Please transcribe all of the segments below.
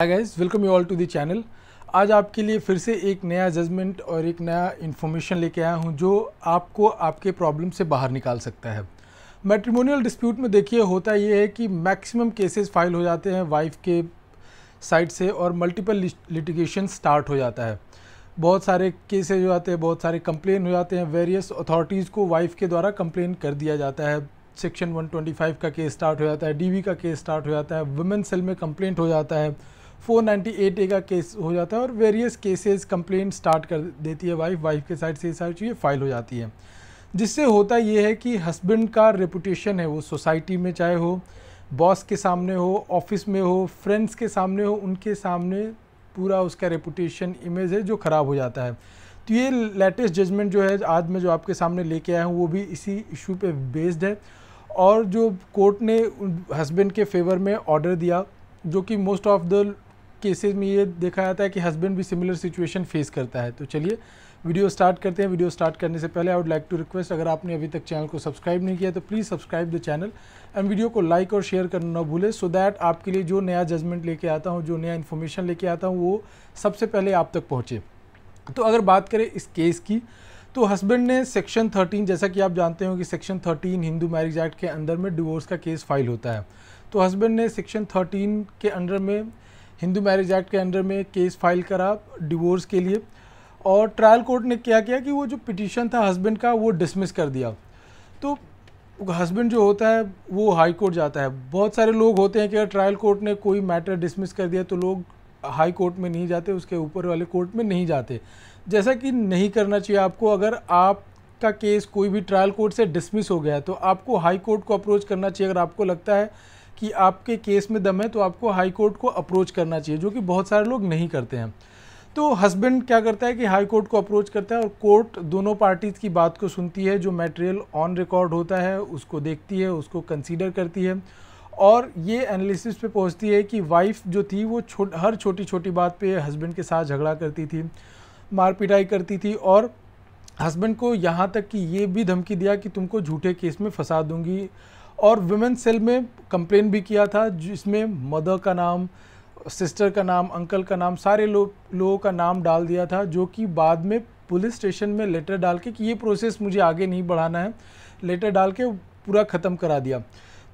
hi guys welcome you all to the channel आज आपके लिए फिर से एक नया जजमेंट और एक नया इन्फॉर्मेशन लेके आया हूँ जो आपको आपके प्रॉब्लम से बाहर निकाल सकता है मैट्रिमोनियल डिस्प्यूट में देखिए होता ये है कि मैक्सिमम केसेस फाइल हो जाते हैं वाइफ के साइड से और मल्टीपल लिटिगेशन स्टार्ट हो जाता है बहुत सारे केसेज हो जाते हैं बहुत सारे कंप्लेन हो जाते हैं वेरियस अथॉरिटीज़ को वाइफ के द्वारा कंप्लेन कर दिया जाता है सेक्शन 125 का केस स्टार्ट हो जाता है डीवी का केस स्टार्ट हो जाता है वुमेन सेल में कंप्लेंट हो जाता है 498 ए का केस हो जाता है और वेरियस केसेस कंप्लेंट स्टार्ट कर देती है वाइफ वाइफ के साइड से सारी चीज़ें फाइल हो जाती है जिससे होता ये है कि हस्बैंड का रेपुटेशन है वो सोसाइटी में चाहे हो बॉस के सामने हो ऑफिस में हो फ्रेंड्स के सामने हो उनके सामने पूरा उसका रेपुटेशन इमेज है जो ख़राब हो जाता है तो ये लेटेस्ट जजमेंट जो है आज मैं जो आपके सामने लेके आया हूँ वो भी इसी इशू पे बेस्ड है और जो कोर्ट ने हस्बैंड के फेवर में ऑर्डर दिया जो कि मोस्ट ऑफ द केसेस में ये देखा जाता है कि हस्बैंड भी सिमिलर सिचुएशन फेस करता है तो चलिए वीडियो स्टार्ट करते हैं वीडियो स्टार्ट करने से पहले I would like to request अगर आपने अभी तक चैनल को सब्सक्राइब नहीं किया तो please subscribe the channel and video को लाइक और शेयर करना ना भूलें सो दैट आपके लिए जो नया जजमेंट लेके आता हूँ जो नया इन्फॉर्मेशन लेके आता हूँ वो सबसे पहले आप तक पहुँचे तो अगर बात करें इस केस की तो हस्बैंड ने सेक्शन 13 जैसा कि आप जानते हो कि सेक्शन 13 हिंदू मैरिज एक्ट के अंदर में डिवोर्स का केस फाइल होता है तो हस्बैंड ने सेक्शन 13 के अंडर में हिंदू मैरिज एक्ट के अंडर में केस फाइल करा डिवोर्स के लिए और ट्रायल कोर्ट ने क्या किया कि वो जो पिटीशन था हस्बैंड का वो डिसमिस कर दिया तो हस्बैंड जो होता है वो हाई कोर्ट जाता है बहुत सारे लोग होते हैं कि अगर ट्रायल कोर्ट ने कोई मैटर डिसमिस कर दिया तो लोग हाई कोर्ट में नहीं जाते उसके ऊपर वाले कोर्ट में नहीं जाते जैसा कि नहीं करना चाहिए आपको अगर आपका केस कोई भी ट्रायल कोर्ट से डिसमिस हो गया तो आपको हाई कोर्ट को अप्रोच करना चाहिए अगर आपको लगता है कि आपके केस में दम है तो आपको हाई कोर्ट को अप्रोच करना चाहिए जो कि बहुत सारे लोग नहीं करते हैं तो हस्बैंड क्या करता है कि हाई कोर्ट को अप्रोच करता है और कोर्ट दोनों पार्टीज़ की बात को सुनती है जो मटेरियल ऑन रिकॉर्ड होता है उसको देखती है उसको कंसीडर करती है और ये एनालिसिस पे पहुंचती है कि वाइफ जो थी वो छो, हर छोटी छोटी बात पे हस्बैंड के साथ झगड़ा करती थी मार पिटाई करती थी और हस्बैंड को यहाँ तक कि ये भी धमकी दिया कि तुमको झूठे केस में फंसा दूंगी और वुमेन सेल में कंप्लेन भी किया था जिसमें मदर का नाम सिस्टर का नाम अंकल का नाम सारे लोग लोगों का नाम डाल दिया था जो कि बाद में पुलिस स्टेशन में लेटर डाल के कि ये प्रोसेस मुझे आगे नहीं बढ़ाना है लेटर डाल के पूरा ख़त्म करा दिया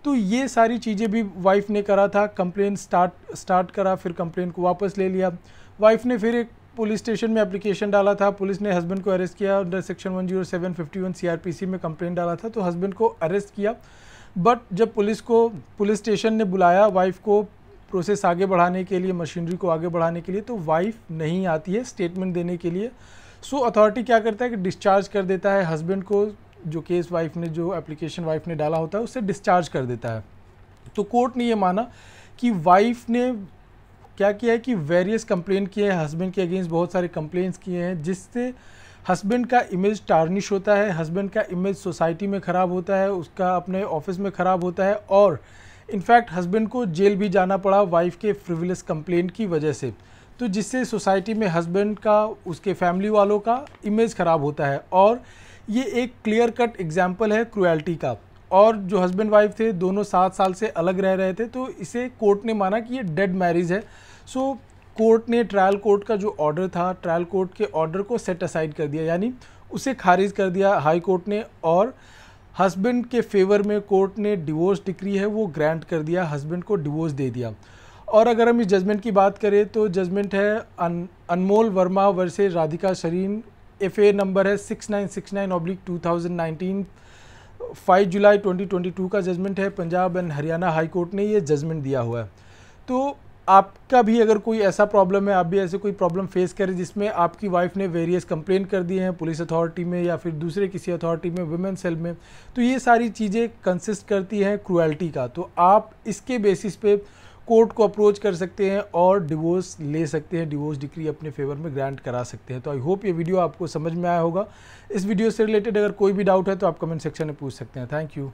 तो ये सारी चीज़ें भी वाइफ ने करा था कंप्लेन स्टार्ट स्टार्ट करा फिर कंप्लेन को वापस ले लिया वाइफ ने फिर एक पुलिस स्टेशन में एप्लीकेशन डाला था पुलिस ने हस्बैंड को अरेस्ट किया अंडर सेक्शन 10751 सीआरपीसी में कंप्लेन डाला था तो हस्बैंड को अरेस्ट किया बट जब पुलिस को पुलिस स्टेशन ने बुलाया वाइफ को प्रोसेस आगे बढ़ाने के लिए मशीनरी को आगे बढ़ाने के लिए तो वाइफ नहीं आती है स्टेटमेंट देने के लिए सो so, अथॉरिटी क्या करता है कि डिस्चार्ज कर देता है हस्बैंड को जो केस वाइफ ने जो एप्लीकेशन वाइफ ने डाला होता है उससे डिस्चार्ज कर देता है तो कोर्ट ने ये माना कि वाइफ ने क्या किया है कि वेरियस कंप्लेंट किए हैं हस्बैंड के अगेंस्ट बहुत सारे कंप्लेंट्स किए हैं जिससे हस्बैंड का इमेज टार्निश होता है हस्बैंड का इमेज सोसाइटी में ख़राब होता है उसका अपने ऑफिस में ख़राब होता है और इनफैक्ट हस्बैंड को जेल भी जाना पड़ा वाइफ के फ्रिविलस कंप्लेन की वजह से तो जिससे सोसाइटी में हस्बैंड का उसके फैमिली वालों का इमेज ख़राब होता है और ये एक क्लियर कट एग्जाम्पल है क्रुएल्टी का और जो हस्बैंड वाइफ थे दोनों सात साल से अलग रह रहे थे तो इसे कोर्ट ने माना कि ये डेड मैरिज है सो so, कोर्ट ने ट्रायल कोर्ट का जो ऑर्डर था ट्रायल कोर्ट के ऑर्डर को सेट असाइड कर दिया यानी उसे खारिज कर दिया हाई कोर्ट ने और हस्बैंड के फेवर में कोर्ट ने डिवोर्स डिक्री है वो ग्रांट कर दिया हस्बैंड को डिवोर्स दे दिया और अगर हम इस जजमेंट की बात करें तो जजमेंट है अन, Anmol Verma versus Radhika Shareen F A number है six nine six nine oblique two thousand nineteen five July twenty twenty two का जजमेंट है Punjab and Haryana high court ने ये जजमेंट दिया हुआ है तो आपका भी अगर कोई ऐसा प्रॉब्लम है आप भी ऐसे कोई प्रॉब्लम फेस करें जिसमें आपकी वाइफ ने वेरियस कंप्लेन कर दिए हैं पुलिस अथॉरिटी में या फिर दूसरे किसी अथॉरिटी में वुमेन सेल में तो ये सारी चीज़ें कंसिस्ट करती हैं क्रुअल्टी का तो आप इसके बेसिस पे कोर्ट को अप्रोच कर सकते हैं और डिवोर्स ले सकते हैं डिवोर्स डिग्री अपने फेवर में ग्रांट करा सकते हैं तो आई होप ये वीडियो आपको समझ में आया होगा इस वीडियो से रिलेटेड अगर कोई भी डाउट है तो आप कमेंट सेक्शन में पूछ सकते हैं थैंक यू